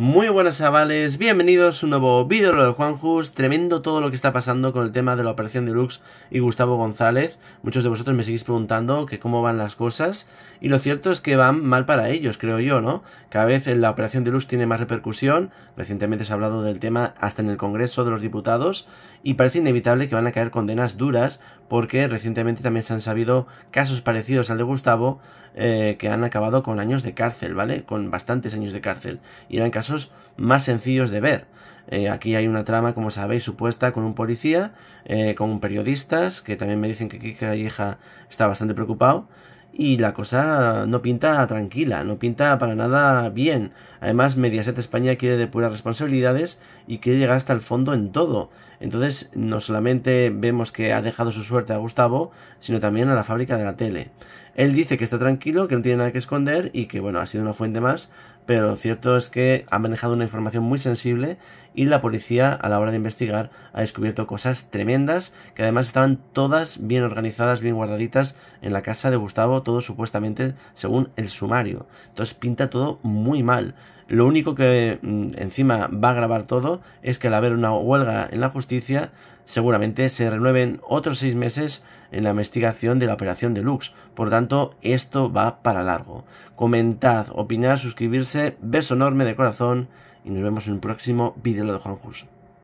Muy buenas chavales, bienvenidos a un nuevo vídeo de Juan Juanjus, tremendo todo lo que está pasando con el tema de la operación Deluxe y Gustavo González, muchos de vosotros me seguís preguntando que cómo van las cosas, y lo cierto es que van mal para ellos, creo yo, ¿no? Cada vez la operación de Deluxe tiene más repercusión, recientemente se ha hablado del tema hasta en el Congreso de los Diputados, y parece inevitable que van a caer condenas duras, porque recientemente también se han sabido casos parecidos al de Gustavo, eh, que han acabado con años de cárcel, ¿vale? Con bastantes años de cárcel, y eran casos más sencillos de ver. Eh, aquí hay una trama, como sabéis, supuesta con un policía, eh, con periodistas, que también me dicen que Kika Hija está bastante preocupado. Y la cosa no pinta tranquila, no pinta para nada bien. Además, Mediaset España quiere depurar responsabilidades y quiere llegar hasta el fondo en todo. Entonces no solamente vemos que ha dejado su suerte a Gustavo, sino también a la fábrica de la tele. Él dice que está tranquilo, que no tiene nada que esconder y que bueno, ha sido una fuente más, pero lo cierto es que ha manejado una información muy sensible y la policía a la hora de investigar ha descubierto cosas tremendas que además estaban todas bien organizadas, bien guardaditas en la casa de Gustavo, todo supuestamente según el sumario. Entonces pinta todo muy mal. Lo único que mm, encima va a grabar todo es que al haber una huelga en la justicia, seguramente se renueven otros seis meses en la investigación de la operación de Lux. Por tanto, esto va para largo. Comentad, opinad, suscribirse, beso enorme de corazón y nos vemos en un próximo vídeo de Juan